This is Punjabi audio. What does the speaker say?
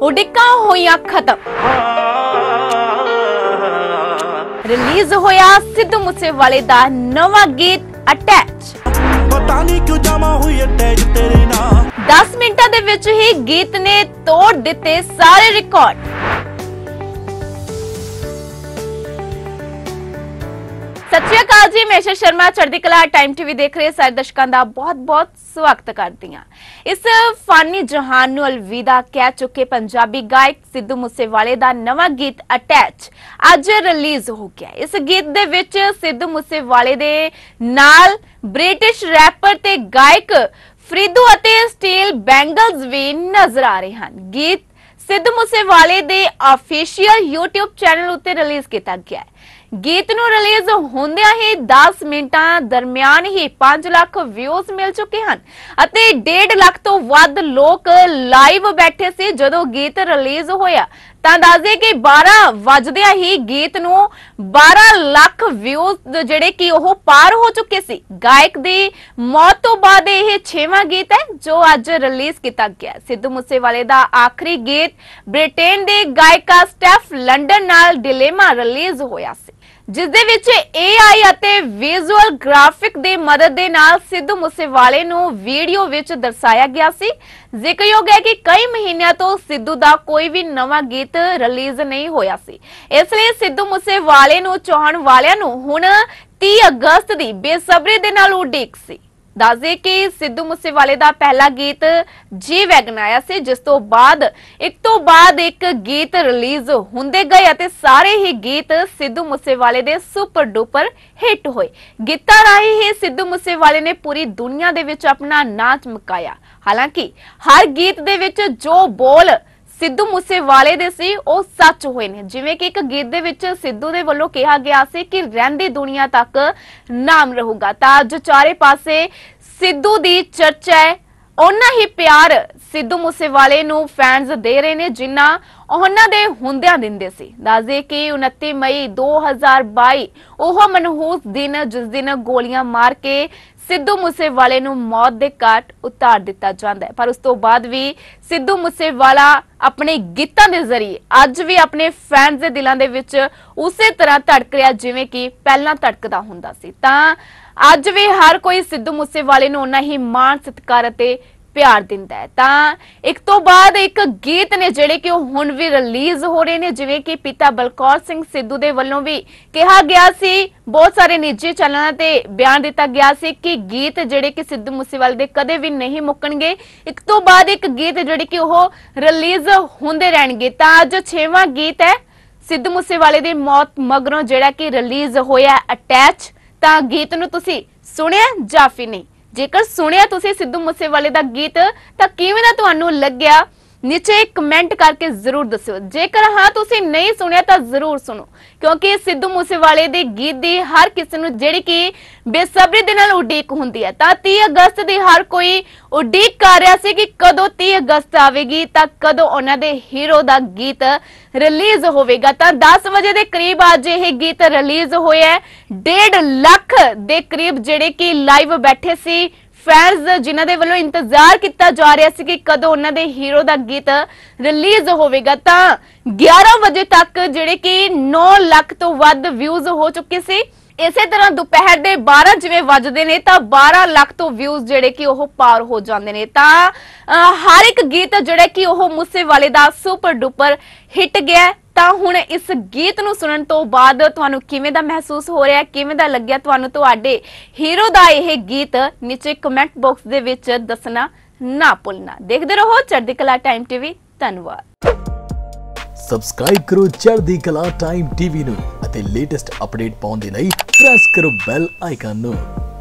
ਉਡਿੱਕਾ ਹੋਇਆ ਖਤਮ ਰਿਲੀਜ਼ ਹੋਇਆ ਸਿੱਧੂ ਮੂਸੇਵਾਲੇ ਦਾ ਨਵਾਂ ਗੀਤ ਅਟੈਚ ਪਤਾ ਨਹੀਂ ਕਿਉਂ ਜਮਾ ਹੋਈ ਅਟੈਚ ਤੇਰੇ ਨਾਲ 10 ਮਿੰਟਾਂ ਦੇ ਵਿੱਚ ਹੀ ਗੀਤ ਨੇ ਤੋੜ ਦਿੱਤੇ ਸਾਰੇ ਰਿਕਾਰਡ ਅਕਾਲ ਜੀ ਮੈਂ ਸ਼ਰਮਾ ਚੜ੍ਹਦੀ ਕਲਾ ਟਾਈਮ ਟੀਵੀ ਦੇਖ ਰਹੇ ਸਾਰੇ ਦਰਸ਼ਕਾਂ ਦਾ ਬਹੁਤ-ਬਹੁਤ ਸਵਾਗਤ ਕਰਦੀ ਹਾਂ ਇਸ ਫਾਨੀ ਜਹਾਨ ਨੂੰ ਅਲਵਿਦਾ ਕਹਿ ਚੁੱਕੇ ਪੰਜਾਬੀ ਗਾਇਕ ਸਿੱਧੂ ਮੂਸੇਵਾਲੇ ਦਾ ਨਵਾਂ ਗੀਤ ਅਟੈਚ ਅੱਜ ਰਿਲੀਜ਼ ਹੋ ਗਿਆ ਇਸ ਗੀਤ ਦੇ ਵਿੱਚ ਸਿੱਧੂ ਮੂਸੇਵਾਲੇ ਦੇ ਨਾਲ ਬ੍ਰਿਟਿਸ਼ ਰੈਪਰ ਤੇ ਗਾਇਕ ਫਰੀਦੂ ਅਤੇ ਸਟੀਲ ਬੈਂਗਲਸ ਵੀ ਨਜ਼ਰ ਆ ਰਹੇ ਹਨ ਗੀਤ ਸਿੱਧੂ ਮੂਸੇਵਾਲੇ ਦੇ ਅਫੀਸ਼ੀਅਲ YouTube ਚੈਨਲ ਉੱਤੇ ਰਿਲੀਜ਼ ਕੀਤਾ ਗਿਆ ਹੈ ਗੀਤ ਨੂੰ ਰਿਲੀਜ਼ ਹੁੰਦਿਆਂ ਹੀ 10 ਮਿੰਟਾਂ ਦਰਮਿਆਨ ਹੀ 5 ਲੱਖ ਵਿਊਜ਼ ਮਿਲ ਚੁੱਕੇ ਹਨ ਅਤੇ 1.5 ਲੱਖ ਤੋਂ ਵੱਧ ਲੋਕ ਲਾਈਵ ਬੈਠੇ ਸੀ ਜਦੋਂ ਗੀਤ ਰਿਲੀਜ਼ ਹੋਇਆ ਤਾਂ ਦੱਸਦੇ ਕਿ 12 ਵਜਦਿਆਂ ਹੀ ਗੀਤ ਨੂੰ 12 ਲੱਖ ਵਿਊਜ਼ ਜਿਹੜੇ ਕਿ ਉਹ ਪਾਰ ਹੋ ਚੁੱਕੇ ਸੀ ਗਾਇਕ ਦੀ ਮੌਤ ਤੋਂ ਬਾਅਦ ਇਹ 6ਵਾਂ ਗੀਤ ਹੈ ਜੋ ਅੱਜ ਰਿਲੀਜ਼ ਕੀਤਾ ਗਿਆ ਸਿੱਧੂ ਮੂਸੇਵਾਲੇ ਦਾ ਆਖਰੀ ਗੀਤ ਬ੍ਰਿਟੇਨ ਦੇ ਗਾਇਕਾ ਸਟੈਫ ਲੰਡਨ ਨਾਲ ਡਿਲੇਮਾ ਰਿਲੀਜ਼ ਹੋਇਆ ਸੀ ਜਿਸ ਦੇ ਵਿੱਚ AI ਅਤੇ ਵਿਜ਼ੂਅਲ ਗ੍ਰਾਫਿਕ ਦੇ ਮਦਦ ਦੇ ਨਾਲ ਸਿੱਧੂ ਮੂਸੇਵਾਲੇ ਨੂੰ ਵੀਡੀਓ ਵਿੱਚ ਦਰਸਾਇਆ ਗਿਆ ਸੀ ਜ਼ਿਕਰਯੋਗ ਹੈ ਕਿ ਕਈ ਮਹੀਨਿਆਂ ਤੋਂ ਸਿੱਧੂ ਦਾ ਕੋਈ ਵੀ ਨਵਾਂ ਗੀਤ ਰਿਲੀਜ਼ ਨਹੀਂ ਹੋਇਆ ਸੀ ਇਸ ਲਈ ਸਿੱਧੂ ਮੂਸੇਵਾਲੇ ਨੂੰ ਚਾਹਣ ਵਾਲਿਆਂ ਨੂੰ ਹੁਣ 30 ਅਗਸਤ ਦੀ ਬੇਸਬਰੀ ਦੇ ਨਾਲ ਉਡੀਕ ਸੀ ਦੱਸਦੇ ਕਿ ਸਿੱਧੂ ਮੂਸੇਵਾਲੇ ਦਾ ਪਹਿਲਾ ਗੀਤ ਜੀ ਵੈਗਨ ਆਇਆ ਸੀ ਜਿਸ ਤੋਂ ਬਾਅਦ ਇੱਕ ਤੋਂ ਬਾਅਦ ਇੱਕ ਗੀਤ ਰਿਲੀਜ਼ ਹੁੰਦੇ ਗਏ ਅਤੇ ਸਾਰੇ ਹੀ ਗੀਤ ਸਿੱਧੂ ਮੂਸੇਵਾਲੇ ਦੇ ਸੁਪਰ ਡੂਪਰ ਹਿੱਟ ਹੋਏ ਗੀਤਾਂ ਰਾਹੀਂ ਹੀ ਸਿੱਧੂ ਮੂਸੇਵਾਲੇ ਨੇ ਪੂਰੀ ਦੁਨੀਆ ਦੇ ਵਿੱਚ ਆਪਣਾ ਨਾਂ ਚਮਕਾਇਆ ਹਾਲਾਂਕਿ ਹਰ ਗੀਤ ਦੇ ਵਿੱਚ ਜੋ ਬੋਲ ਸਿੱਧੂ ਮੂਸੇਵਾਲੇ ਦੇ ਸੀ ਉਹ ਸੱਚ ਹੋਏ ਨੇ ਜਿਵੇਂ ਕਿ ਇੱਕ ਗੀਤ ਦੇ ਵਿੱਚ ਸਿੱਧੂ ਦੇ ਵੱਲੋਂ ਕਿਹਾ ਗਿਆ ਸੀ ਕਿ ਰਹਿੰਦੀ ਦੁਨੀਆ ਤੱਕ ਨਾਮ ਰਹੂਗਾ ਤਾਂ ਅੱਜ ਚਾਰੇ ਪਾਸੇ ਸਿੱਧੂ ਦੀ ਚਰਚਾ ਹੈ ਉਹਨਾਂ ਹੀ ਪਿਆਰ ਸਿੱਧੂ ਮੂਸੇਵਾਲੇ ਨੂੰ ਫੈਨਸ ਦੇ ਰਹੇ ਨੇ ਜਿਨ੍ਹਾਂ ਉਹਨਾਂ ਦੇ ਹੁੰਦਿਆਂ ਦਿੰਦੇ ਸੀ ਦੱਸਦੇ ਕਿ 29 ਮਈ 2022 ਉਹ ਮਨਹੂਸ ਦਿਨ ਜਿਸ ਦਿਨ ਗੋਲੀਆਂ ਮਾਰ ਕੇ ਸਿੱਧੂ ਮੂਸੇਵਾਲੇ ਨੂੰ ਮੌਤ ਦੇ ਘਾਟ ਉਤਾਰ ਦਿੱਤਾ ਜਾਂਦਾ ਹੈ ਪਰ ਉਸ ਤੋਂ ਬਾਅਦ ਵੀ ਸਿੱਧੂ ਮੂਸੇਵਾਲਾ ਆਪਣੇ ਗੀਤਾਂ ਦੇ ਜ਼ਰੀਏ ਅੱਜ ਵੀ ਆਪਣੇ ਫੈਨਸ ਦੇ ਦਿਲਾਂ ਦੇ ਵਿੱਚ ਉਸੇ ਤਰ੍ਹਾਂ ਧੜਕ ਰਿਹਾ ਜਿਵੇਂ ਕਿ ਪਹਿਲਾਂ ਧੜਕਦਾ ਹੁੰਦਾ ਸੀ ਤਾਂ ਅੱਜ ਵੀ ਹਰ ਕੋਈ ਸਿੱਧੂ ਮੂਸੇਵਾਲੇ ਨੂੰ ਉਨਾ ਹੀ ਮਾਣ ਸਤਿਕਾਰ ਅਤੇ ਪਿਆਰ ਦਿੰਦਾ ਹੈ ਤਾਂ ਇੱਕ ਤੋਂ ਬਾਅਦ ਇੱਕ ਗੀਤ ਨੇ ਜਿਹੜੇ ਕਿ ਉਹ ਹੁਣ ਵੀ ਰਿਲੀਜ਼ ਹੋ ਰਹੇ ਨੇ ਜਿਵੇਂ ਕਿ ਪਿਤਾ ਬਲਕੌਰ ਸਿੰਘ ਸਿੱਧੂ ਦੇ ਵੱਲੋਂ ਵੀ ਕਿਹਾ ਗਿਆ ਸੀ ਬਹੁਤ ਸਾਰੇ ਨਿੱਜੀ ਚੈਨਲਾਂ ਤੇ ਬਿਆਨ ਦਿੱਤਾ ਗਿਆ ਸੀ ਕਿ ਗੀਤ ਜਿਹੜੇ ਕਿ ਸਿੱਧੂ ਮੂਸੇਵਾਲੇ ਦੇ ਕਦੇ ਵੀ ਨਹੀਂ ਮੁੱਕਣਗੇ ਇੱਕ ਤੋਂ ਬਾਅਦ ਇੱਕ ਗੀਤ ਜਿਹੜੇ ਕਿ ਉਹ ਰਿਲੀਜ਼ ਹੁੰਦੇ ਰਹਿਣਗੇ ਤਾਂ ਅੱਜ 6ਵਾਂ ਗੀਤ ਹੈ ਸਿੱਧੂ ਮੂਸੇਵਾਲੇ ਦੀ ਮੌਤ ਮਗਰੋਂ ਜਿਹੜਾ ਕਿ ਰਿਲੀਜ਼ ਹੋਇਆ ਅਟੈਚ ਤਾਂ ਗੀਤ ਨੂੰ ਤੁਸੀਂ ਸੁਣਿਆ ਜਾਂ ਫਿਰ ਨਹੀਂ ਜੇਕਰ ਸੁਣਿਆ ਤੁਸੀਂ ਸਿੱਧੂ ਮੂਸੇਵਾਲੇ ਦਾ ਗੀਤ ਤਾਂ ਕਿਵੇਂ ਦਾ ਤੁਹਾਨੂੰ ਲੱਗਿਆ ਨੀਚੇ ਕਮੈਂਟ ਕਰਕੇ ਜ਼ਰੂਰ ਦੱਸਿਓ ਜੇਕਰ ਹਾਂ ਤੁਸੀਂ ਨਹੀਂ ਸੁਣਿਆ ਤਾਂ ਜ਼ਰੂਰ ਸੁਣੋ ਕਿਉਂਕਿ ਸਿੱਧੂ ਮੂਸੇਵਾਲੇ ਦੇ ਗੀਤ ਦੀ ਹਰ ਕਿਸੇ ਨੂੰ ਜਿਹੜੀ ਕਿ ਬੇਸਬਰੀ ਦੇ ਨਾਲ ਉਡੀਕ ਹੁੰਦੀ ਹੈ ਤਾਂ 30 ਅਗਸਤ ਦੀ ਹਰ ਕੋਈ ਉਡੀਕ ਕਰ ਰਿਹਾ ਸੀ ਕਿ ਕਦੋਂ 30 ਅਗਸਤ ਆਵੇਗੀ ਤਾਂ ਕਦੋਂ ਉਹਨਾਂ ਦੇ ਹੀਰੋ ਦਾ ਗੀਤ ਰਿਲੀਜ਼ ਹੋਵੇਗਾ ਤਾਂ 10 ਵਜੇ ਦੇ ਕਰੀਬ ਅੱਜ ਇਹ ਗੀਤ ਰਿਲੀਜ਼ ਹੋਇਆ 1.5 ਲੱਖ ਦੇ ਕਰੀਬ ਜਿਹੜੇ ਕਿ ਲਾਈਵ ਬੈਠੇ ਸੀ ਫੈਨਸ ਜਿਨ੍ਹਾਂ ਦੇ ਵੱਲੋਂ ਇੰਤਜ਼ਾਰ ਕੀਤਾ ਜਾ ਰਿਹਾ ਸੀ ਕਿ ਕਦੋਂ ਉਹਨਾਂ ਦੇ ਹੀਰੋ ਦਾ ਗੀਤ ਰਿਲੀਜ਼ ਹੋਵੇਗਾ ਤਾਂ 11 ਵਜੇ ਤੱਕ ਜਿਹੜੇ ਕਿ 9 ਲੱਖ ਤੋਂ ਵੱਧ ਵਿਊਜ਼ ਹੋ ਚੁੱਕੇ ਸੀ ਇਸੇ ਤਰ੍ਹਾਂ ਦੁਪਹਿਰ ਦੇ 12 ਜਿਵੇਂ ਵੱਜਦੇ ਨੇ ਤਾਂ 12 ਲੱਖ ਤੋਂ ਵਿਊਜ਼ ਜਿਹੜੇ ਕਿ ਉਹ ਪਾਰ ਹੋ ਜਾਂਦੇ ਨੇ ਤਾਂ ਹਰ ਇੱਕ ਗੀਤ ਜਿਹੜਾ ਕਿ ਉਹ ਮੁੱਸੇ ਵਾਲੇ ਦਾ ਸੁਪਰ ਡੁਪਰ ਹਿੱਟ ਗਿਆ ਤਾਂ ਹੁਣ ਇਸ ਗੀਤ ਨੂੰ ਸੁਣਨ ਤੋਂ ਬਾਅਦ ਤੁਹਾਨੂੰ ਕਿਵੇਂ ਦਾ ਮਹਿਸੂਸ ਹੋ ਰਿਹਾ ਕਿਵੇਂ ਦਾ ਲੱਗਿਆ ਤੁਹਾਨੂੰ ਤੁਹਾਡੇ ਹੀਰੋ ਦਾ ਇਹ ਗੀਤ ਨੀਚੇ ਕਮੈਂਟ ਬਾਕਸ ਦੇ ਵਿੱਚ ਦੱਸਣਾ ਨਾ ਭੁੱਲਣਾ ਦੇਖਦੇ ਰਹੋ ਚੜ੍ਹਦੀ ਕਲਾ ਟਾਈਮ ਟੀਵੀ ਧੰਨਵਾਦ ਸਬਸਕ੍ਰਾਈਬ ਕਰੋ ਚੜ੍ਹਦੀ ਕਲਾ ਟਾਈਮ ਟੀਵੀ ਨੂੰ ਅਤੇ ਲੇਟੈਸਟ ਅਪਡੇਟ ਪਾਉਣ ਦੇ ਲਈ ਪ੍ਰੈਸ ਕਰੋ ਬੈਲ ਆਈਕਨ ਨੂੰ